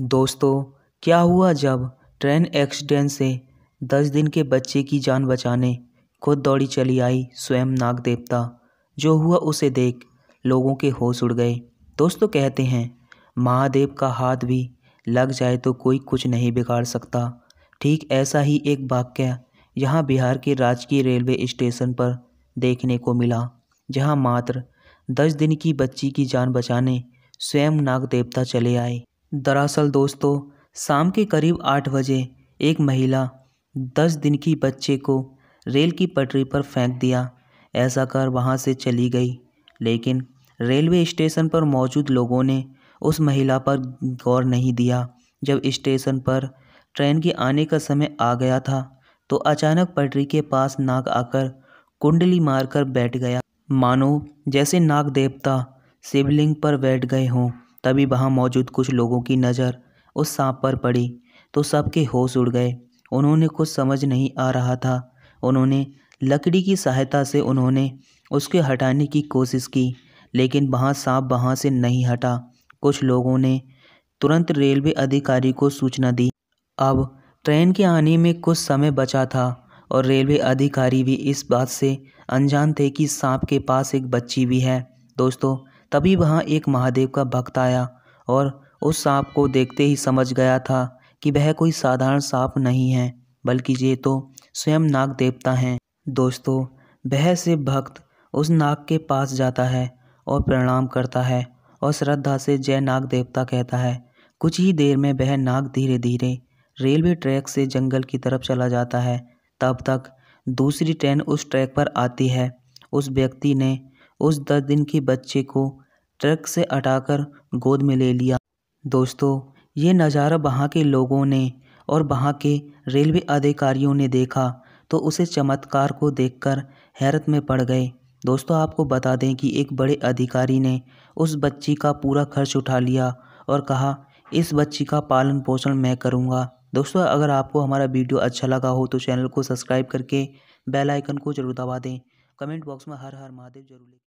दोस्तों क्या हुआ जब ट्रेन एक्सीडेंट से दस दिन के बच्चे की जान बचाने खुद दौड़ी चली आई स्वयं नाग देवता जो हुआ उसे देख लोगों के होश उड़ गए दोस्तों कहते हैं महादेव का हाथ भी लग जाए तो कोई कुछ नहीं बिगाड़ सकता ठीक ऐसा ही एक वाक्य यहाँ बिहार के राजकीय रेलवे स्टेशन पर देखने को मिला जहाँ मात्र दस दिन की बच्ची की जान बचाने स्वयं नाग देवता चले आए दरअसल दोस्तों शाम के करीब आठ बजे एक महिला दस दिन की बच्चे को रेल की पटरी पर फेंक दिया ऐसा कर वहाँ से चली गई लेकिन रेलवे स्टेशन पर मौजूद लोगों ने उस महिला पर गौर नहीं दिया जब स्टेशन पर ट्रेन के आने का समय आ गया था तो अचानक पटरी के पास नाग आकर कुंडली मारकर बैठ गया मानो जैसे नाग देवता शिवलिंग पर बैठ गए हों तभी वहाँ मौजूद कुछ लोगों की नज़र उस सांप पर पड़ी तो सबके होश उड़ गए उन्होंने कुछ समझ नहीं आ रहा था उन्होंने लकड़ी की सहायता से उन्होंने उसके हटाने की कोशिश की लेकिन वहाँ सांप वहाँ से नहीं हटा कुछ लोगों ने तुरंत रेलवे अधिकारी को सूचना दी अब ट्रेन के आने में कुछ समय बचा था और रेलवे अधिकारी भी इस बात से अनजान थे कि सांप के पास एक बच्ची भी है दोस्तों तभी वहाँ एक महादेव का भक्त आया और उस सांप को देखते ही समझ गया था कि वह कोई साधारण सांप नहीं है बल्कि ये तो स्वयं नाग देवता हैं दोस्तों वह से भक्त उस नाग के पास जाता है और प्रणाम करता है और श्रद्धा से जय नाग देवता कहता है कुछ ही देर में वह नाग धीरे धीरे रेलवे ट्रैक से जंगल की तरफ चला जाता है तब तक दूसरी ट्रेन उस ट्रैक पर आती है उस व्यक्ति ने उस दस दिन के बच्चे को ट्रक से हटाकर गोद में ले लिया दोस्तों ये नज़ारा वहाँ के लोगों ने और वहाँ के रेलवे अधिकारियों ने देखा तो उसे चमत्कार को देखकर हैरत में पड़ गए दोस्तों आपको बता दें कि एक बड़े अधिकारी ने उस बच्ची का पूरा खर्च उठा लिया और कहा इस बच्ची का पालन पोषण मैं करूँगा दोस्तों अगर आपको हमारा वीडियो अच्छा लगा हो तो चैनल को सब्सक्राइब करके बेल आइकन को जरूर दबा दें कमेंट बॉक्स में हर हर महादेव जरूर